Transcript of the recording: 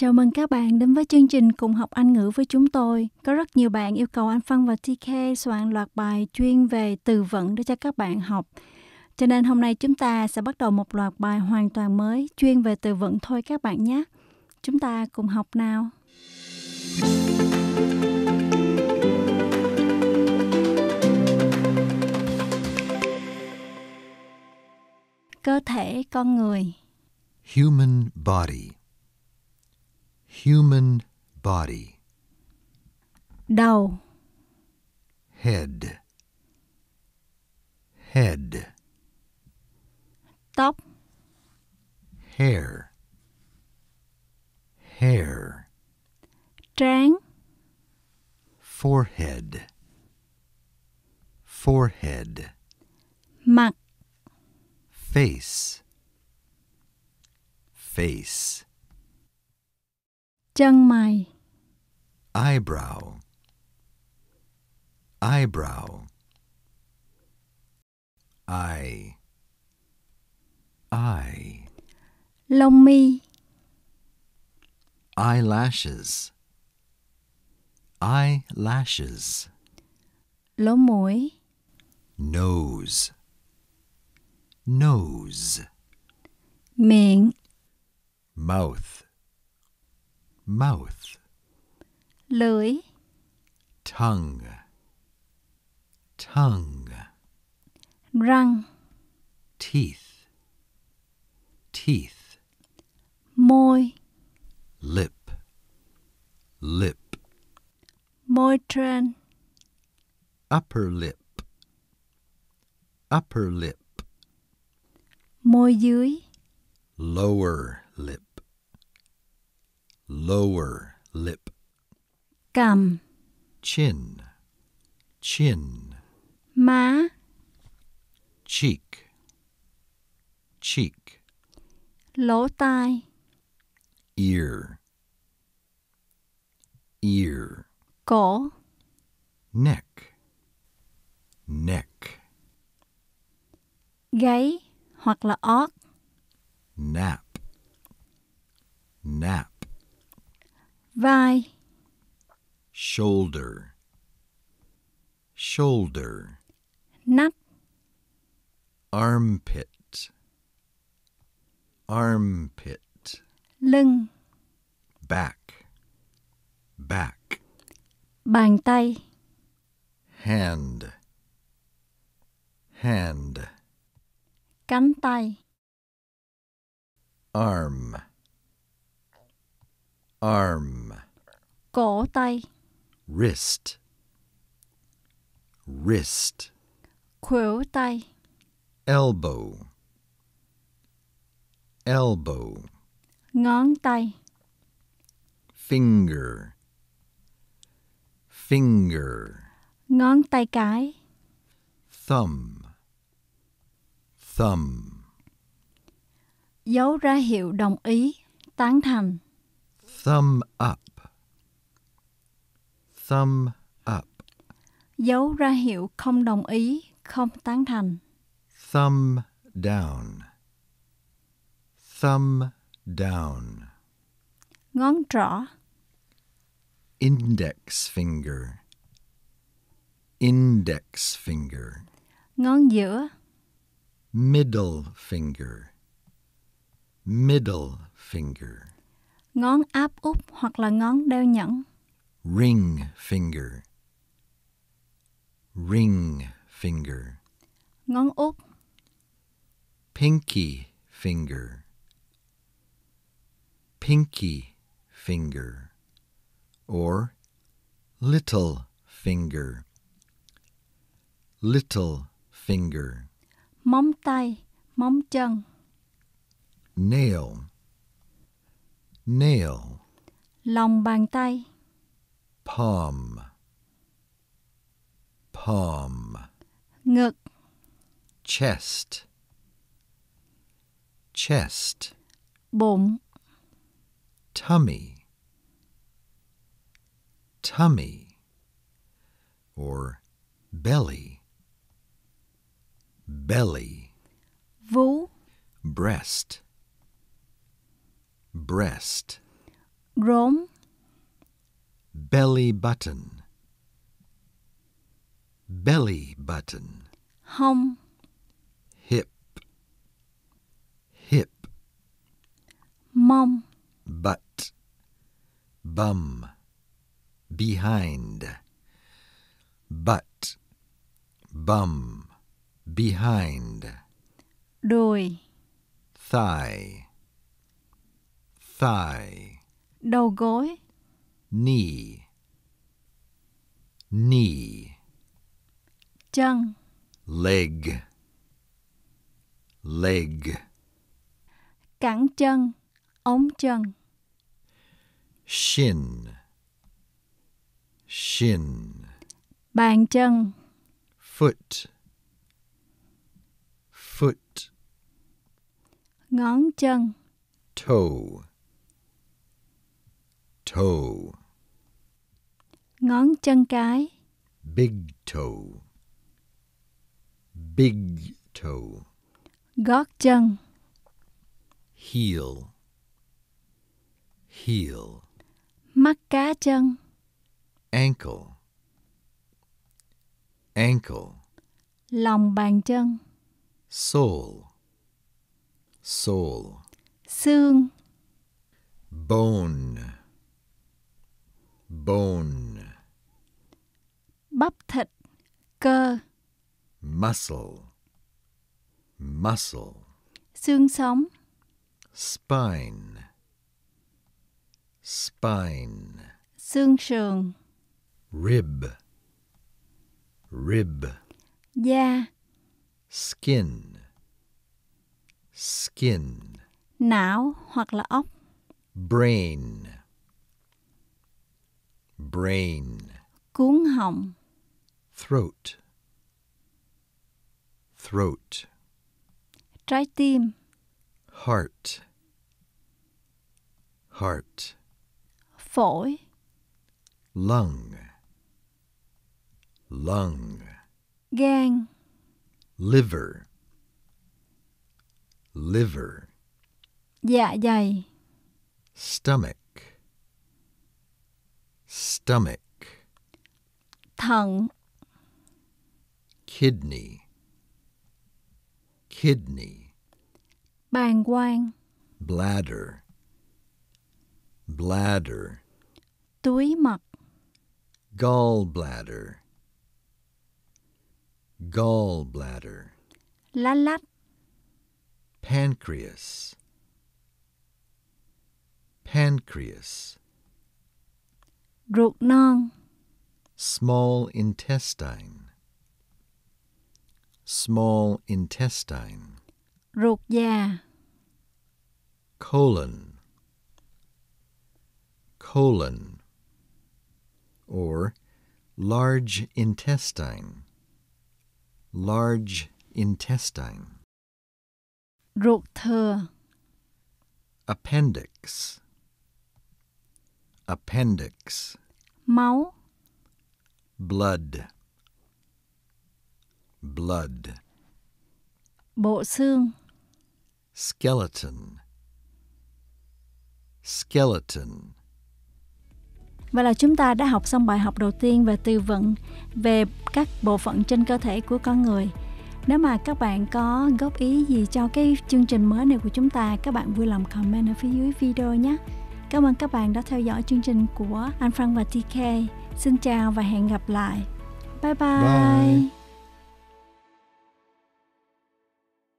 chào mừng các bạn đến với chương trình Cùng học Anh ngữ với chúng tôi. Có rất nhiều bạn yêu cầu anh Phân và TK soạn loạt bài chuyên về từ vựng để cho các bạn học. Cho nên hôm nay chúng ta sẽ bắt đầu một loạt bài hoàn toàn mới chuyên về từ vựng thôi các bạn nhé. Chúng ta cùng học nào. Cơ thể con người Human body Human body. Đầu. Head. Head. Tóc. Hair. Hair. Trán. Forehead. Forehead. Mặt. Face. Face. Chiang Eyebrow. Eyebrow. Eye. Eye. Lông mi. Eyelashes. Eyelashes. Lỗ mũi. Nose. Nose. Miệng. Mouth mouth, lưỡi, tongue, tongue, răng, teeth, teeth, môi, lip, lip, môi trên, upper lip, upper lip, môi dưới, lower lip lower lip. gum, Chin. Chin. Má. Cheek. Cheek. Lỗ tai. Ear. Ear. Cổ. Neck. Neck. Gáy hoặc là óc, Nap. Nap vai shoulder shoulder nắp armpit armpit lưng back back bàn tay hand hand cánh tay arm arm cổ tay wrist wrist khuỷu tay elbow elbow ngón tay finger finger ngón tay cái thumb thumb dấu ra hiệu đồng ý tán thành Thumb up. Thumb up. Dấu ra hiệu không đồng ý, không tán thành. Thumb down. Thumb down. Ngón trỏ. Index finger. Index finger. Ngón giữa. Middle finger. Middle finger ngón áp út hoặc là ngón đeo nhẫn. Ring finger. Ring finger. Ngón út. Pinky finger. Pinky finger. Or little finger. Little finger. Móng tay, móng chân. Nail. nail lòng bàn tay palm palm ngực chest chest bụng tummy tummy or belly belly vú breast breast, rôm. belly button, belly button, hông, hip, hip, mông, butt, bum, behind, butt, bum, behind, đùi, thigh thigh đầu gối knee knee chân leg leg cẳng chân ống chân shin shin bàn chân foot foot ngón chân toe toe. Ngón chân cái. Big toe. Big toe. Gót chân. Heel. Heel. Mắt cá chân. Ankle. Ankle. Lòng bàn chân. Sole. Sole. Xương. Bone. Bone. Bắp thịt, cơ. Muscle. Muscle. Xương sống. Spine. Spine. Xương sườn. Rib. Rib. Da. Skin. Skin. Não hoặc là óc. Brain. brain, cuống họng, throat, throat, trái tim, heart, heart, phổi, lung, lung, gan, liver, liver, dạ dày, stomach stomach, tongue, kidney, kidney, bàng quang, bladder, bladder, túi mật, gallbladder, gallbladder, lá lách, pancreas, pancreas ruột non small intestine small intestine ruột già colon colon or large intestine large intestine ruột thừa appendix appendix máu blood blood bộ xương skeleton skeleton Vậy là chúng ta đã học xong bài học đầu tiên về từ vựng về các bộ phận trên cơ thể của con người. Nếu mà các bạn có góp ý gì cho cái chương trình mới này của chúng ta, các bạn vui lòng comment ở phía dưới video nhé. Cảm ơn các bạn đã theo dõi chương trình của Anh Frank và TK. Xin chào và hẹn gặp lại. Bye bye. bye.